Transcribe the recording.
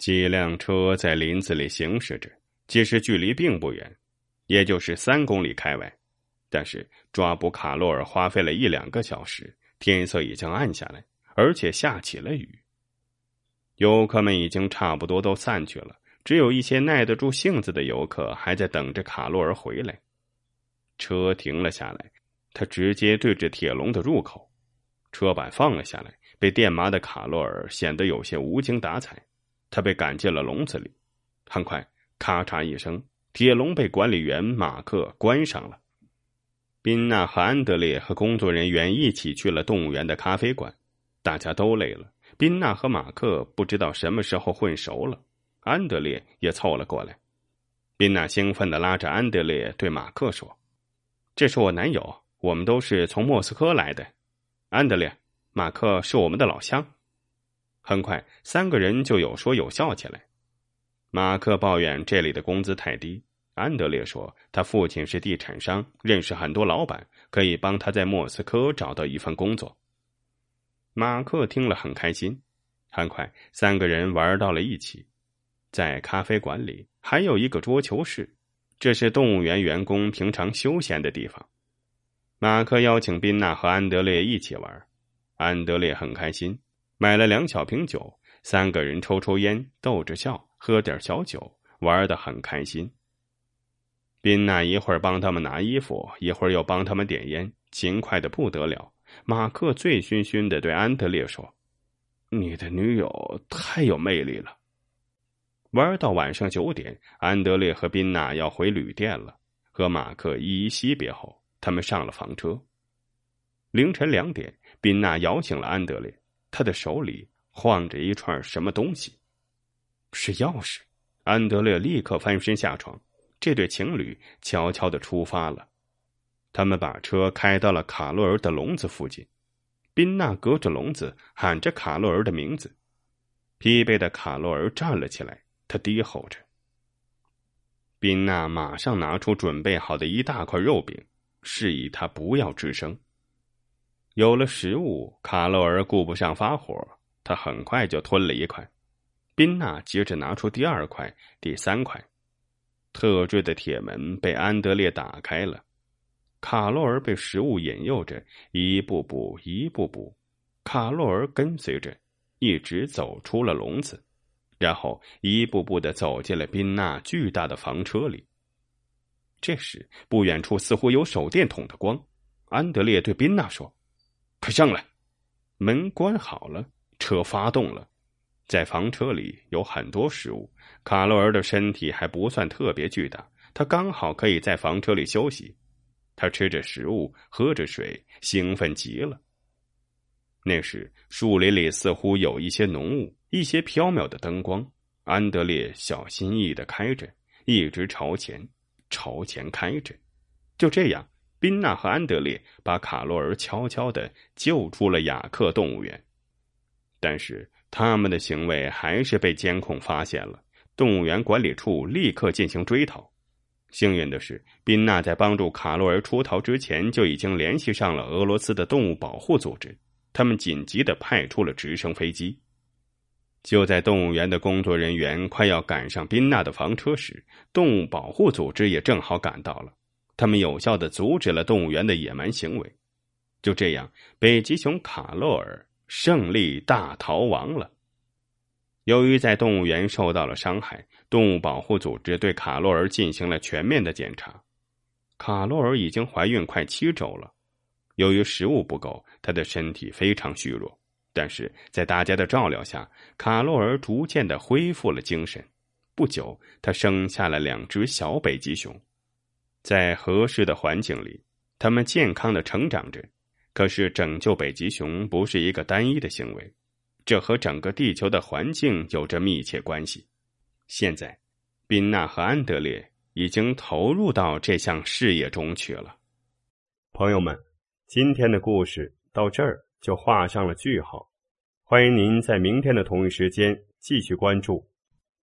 几辆车在林子里行驶着，其实距离并不远，也就是三公里开外。但是抓捕卡洛尔花费了一两个小时，天色已经暗下来，而且下起了雨。游客们已经差不多都散去了，只有一些耐得住性子的游客还在等着卡洛尔回来。车停了下来，他直接对着铁笼的入口，车板放了下来。被电麻的卡洛尔显得有些无精打采。他被赶进了笼子里，很快，咔嚓一声，铁笼被管理员马克关上了。宾娜和安德烈和工作人员一起去了动物园的咖啡馆，大家都累了。宾娜和马克不知道什么时候混熟了，安德烈也凑了过来。宾娜兴奋地拉着安德烈对马克说：“这是我男友，我们都是从莫斯科来的。安德烈，马克是我们的老乡。”很快，三个人就有说有笑起来。马克抱怨这里的工资太低，安德烈说他父亲是地产商，认识很多老板，可以帮他在莫斯科找到一份工作。马克听了很开心。很快，三个人玩到了一起。在咖啡馆里还有一个桌球室，这是动物园员工平常休闲的地方。马克邀请宾娜和安德烈一起玩，安德烈很开心。买了两小瓶酒，三个人抽抽烟，逗着笑，喝点小酒，玩得很开心。宾娜一会儿帮他们拿衣服，一会儿又帮他们点烟，勤快的不得了。马克醉醺醺的对安德烈说：“你的女友太有魅力了。”玩到晚上九点，安德烈和宾娜要回旅店了，和马克依依惜别后，他们上了房车。凌晨两点，宾娜摇醒了安德烈。他的手里晃着一串什么东西，是钥匙。安德烈立刻翻身下床，这对情侣悄悄的出发了。他们把车开到了卡洛尔的笼子附近，宾娜隔着笼子喊着卡洛尔的名字。疲惫的卡洛尔站了起来，他低吼着。宾娜马上拿出准备好的一大块肉饼，示意他不要吱声。有了食物，卡洛尔顾不上发火，他很快就吞了一块。宾娜接着拿出第二块、第三块。特制的铁门被安德烈打开了，卡洛尔被食物引诱着，一步步、一步步，卡洛尔跟随着，一直走出了笼子，然后一步步的走进了宾娜巨大的房车里。这时，不远处似乎有手电筒的光，安德烈对宾娜说。快上来！门关好了，车发动了。在房车里有很多食物。卡洛尔的身体还不算特别巨大，他刚好可以在房车里休息。他吃着食物，喝着水，兴奋极了。那时，树林里似乎有一些浓雾，一些飘渺的灯光。安德烈小心翼翼的开着，一直朝前，朝前开着，就这样。宾娜和安德烈把卡洛尔悄悄的救出了雅克动物园，但是他们的行为还是被监控发现了。动物园管理处立刻进行追逃。幸运的是，宾娜在帮助卡洛尔出逃之前就已经联系上了俄罗斯的动物保护组织，他们紧急的派出了直升飞机。就在动物园的工作人员快要赶上宾娜的房车时，动物保护组织也正好赶到了。他们有效的阻止了动物园的野蛮行为，就这样，北极熊卡洛尔胜利大逃亡了。由于在动物园受到了伤害，动物保护组织对卡洛尔进行了全面的检查。卡洛尔已经怀孕快七周了，由于食物不够，他的身体非常虚弱。但是在大家的照料下，卡洛尔逐渐的恢复了精神。不久，他生下了两只小北极熊。在合适的环境里，他们健康的成长着。可是，拯救北极熊不是一个单一的行为，这和整个地球的环境有着密切关系。现在，宾娜和安德烈已经投入到这项事业中去了。朋友们，今天的故事到这儿就画上了句号。欢迎您在明天的同一时间继续关注。